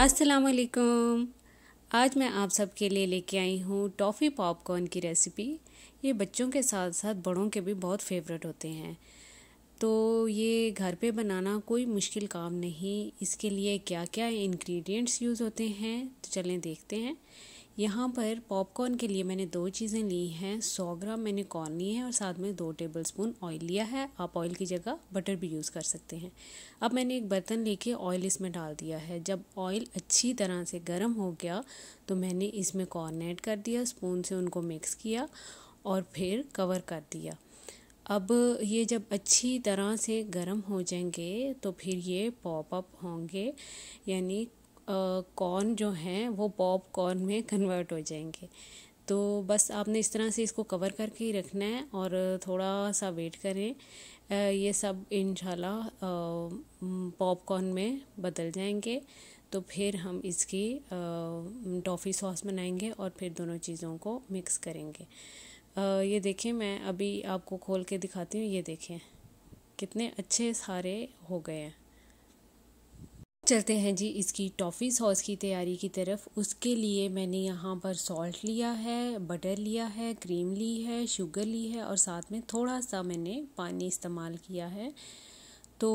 असलकुम आज मैं आप सब के लिए लेके आई हूँ टॉफ़ी पॉपकॉर्न की रेसिपी ये बच्चों के साथ साथ बड़ों के भी बहुत फेवरेट होते हैं तो ये घर पे बनाना कोई मुश्किल काम नहीं इसके लिए क्या क्या इंग्रेडिएंट्स यूज़ होते हैं तो चलें देखते हैं यहाँ पर पॉपकॉर्न के लिए मैंने दो चीज़ें ली हैं सौ ग्राम मैंने कॉर्न लिए हैं और साथ में दो टेबल स्पून ऑयल लिया है आप ऑयल की जगह बटर भी यूज़ कर सकते हैं अब मैंने एक बर्तन लेके ऑयल इसमें डाल दिया है जब ऑयल अच्छी तरह से गर्म हो गया तो मैंने इसमें कॉर्न ऐड कर दिया स्पून से उनको मिक्स किया और फिर कवर कर दिया अब ये जब अच्छी तरह से गर्म हो जाएंगे तो फिर ये पॉप अप होंगे यानी कॉर्न जो हैं वो पॉप कॉर्न में कन्वर्ट हो जाएंगे तो बस आपने इस तरह से इसको कवर करके ही रखना है और थोड़ा सा वेट करें ये सब इन पॉपकॉर्न में बदल जाएंगे तो फिर हम इसकी टॉफ़ी सॉस बनाएंगे और फिर दोनों चीज़ों को मिक्स करेंगे ये देखें मैं अभी आपको खोल के दिखाती हूँ ये देखें कितने अच्छे सारे हो गए हैं चलते हैं जी इसकी टॉफ़ी सॉस की तैयारी की तरफ उसके लिए मैंने यहाँ पर सॉल्ट लिया है बटर लिया है क्रीम ली है शुगर ली है और साथ में थोड़ा सा मैंने पानी इस्तेमाल किया है तो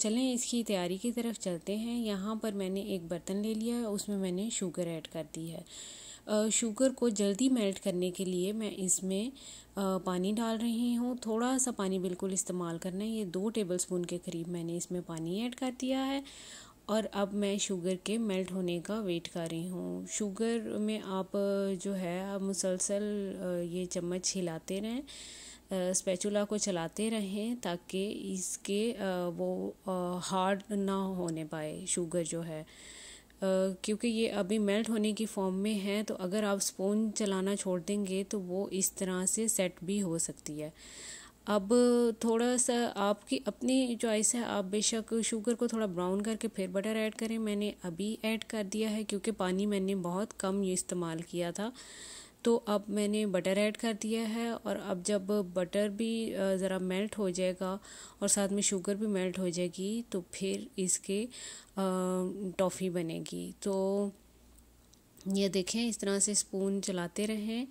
चलें इसकी तैयारी की तरफ चलते हैं यहाँ पर मैंने एक बर्तन ले लिया है उसमें मैंने शुगर ऐड कर दी है शुगर को जल्दी मेल्ट करने के लिए मैं इसमें पानी डाल रही हूँ थोड़ा सा पानी बिल्कुल इस्तेमाल करना है ये दो टेबल स्पून के करीब मैंने इसमें पानी ऐड कर दिया है और अब मैं शुगर के मेल्ट होने का वेट कर रही हूँ शुगर में आप जो है आप मुसलसल ये चम्मच हिलाते रहें स्पैचुला को चलाते रहें ताकि इसके वो हार्ड ना होने पाए शुगर जो है क्योंकि ये अभी मेल्ट होने की फॉर्म में है तो अगर आप स्पून चलाना छोड़ देंगे तो वो इस तरह से सेट भी हो सकती है अब थोड़ा सा आपकी अपनी चॉइस है आप बेशक शुगर को थोड़ा ब्राउन करके फिर बटर ऐड करें मैंने अभी ऐड कर दिया है क्योंकि पानी मैंने बहुत कम ये इस्तेमाल किया था तो अब मैंने बटर ऐड कर दिया है और अब जब बटर भी ज़रा मेल्ट हो जाएगा और साथ में शुगर भी मेल्ट हो जाएगी तो फिर इसके टॉफ़ी बनेगी तो ये देखें इस तरह से स्पून चलाते रहें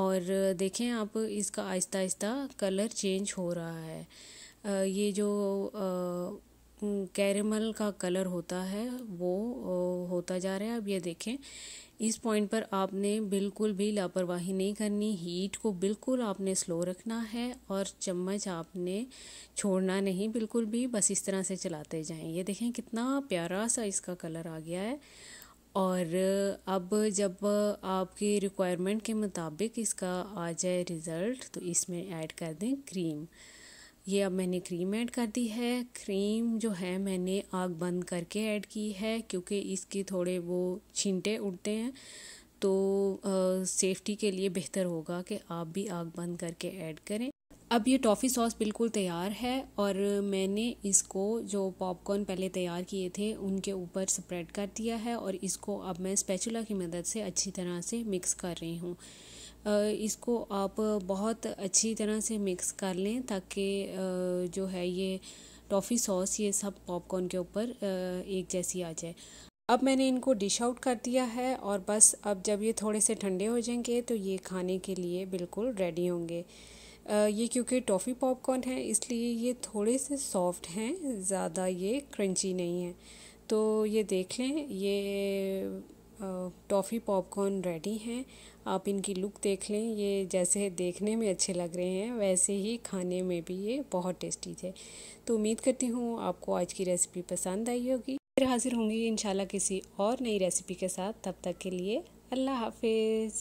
और देखें आप इसका आहिस्ता आहिस्ता कलर चेंज हो रहा है ये जो कैरेमल का कलर होता है वो होता जा रहा है अब ये देखें इस पॉइंट पर आपने बिल्कुल भी लापरवाही नहीं करनी हीट को बिल्कुल आपने स्लो रखना है और चम्मच आपने छोड़ना नहीं बिल्कुल भी बस इस तरह से चलाते जाएं ये देखें कितना प्यारा सा इसका कलर आ गया है और अब जब आपकी रिक्वायरमेंट के मुताबिक इसका आ जाए रिज़ल्ट तो इसमें ऐड कर दें क्रीम ये अब मैंने क्रीम ऐड कर दी है क्रीम जो है मैंने आग बंद करके ऐड की है क्योंकि इसके थोड़े वो छिंटे उड़ते हैं तो सेफ्टी के लिए बेहतर होगा कि आप भी आग बंद करके ऐड करें अब ये टॉफ़ी सॉस बिल्कुल तैयार है और मैंने इसको जो पॉपकॉर्न पहले तैयार किए थे उनके ऊपर स्प्रेड कर दिया है और इसको अब मैं स्पैचुला की मदद से अच्छी तरह से मिक्स कर रही हूँ इसको आप बहुत अच्छी तरह से मिक्स कर लें ताकि जो है ये टॉफ़ी सॉस ये सब पॉपकॉर्न के ऊपर एक जैसी आ जाए अब मैंने इनको डिश आउट कर दिया है और बस अब जब ये थोड़े से ठंडे हो जाएंगे तो ये खाने के लिए बिल्कुल रेडी होंगे ये क्योंकि टॉफ़ी पॉपकॉर्न है इसलिए ये थोड़े से सॉफ्ट हैं ज़्यादा ये क्रंची नहीं है तो ये देख लें ये टॉफ़ी पॉपकॉर्न रेडी हैं आप इनकी लुक देख लें ये जैसे देखने में अच्छे लग रहे हैं वैसे ही खाने में भी ये बहुत टेस्टी थे तो उम्मीद करती हूँ आपको आज की रेसिपी पसंद आई होगी फिर हाजिर होंगी इन किसी और नई रेसिपी के साथ तब तक के लिए अल्लाह हाफिज़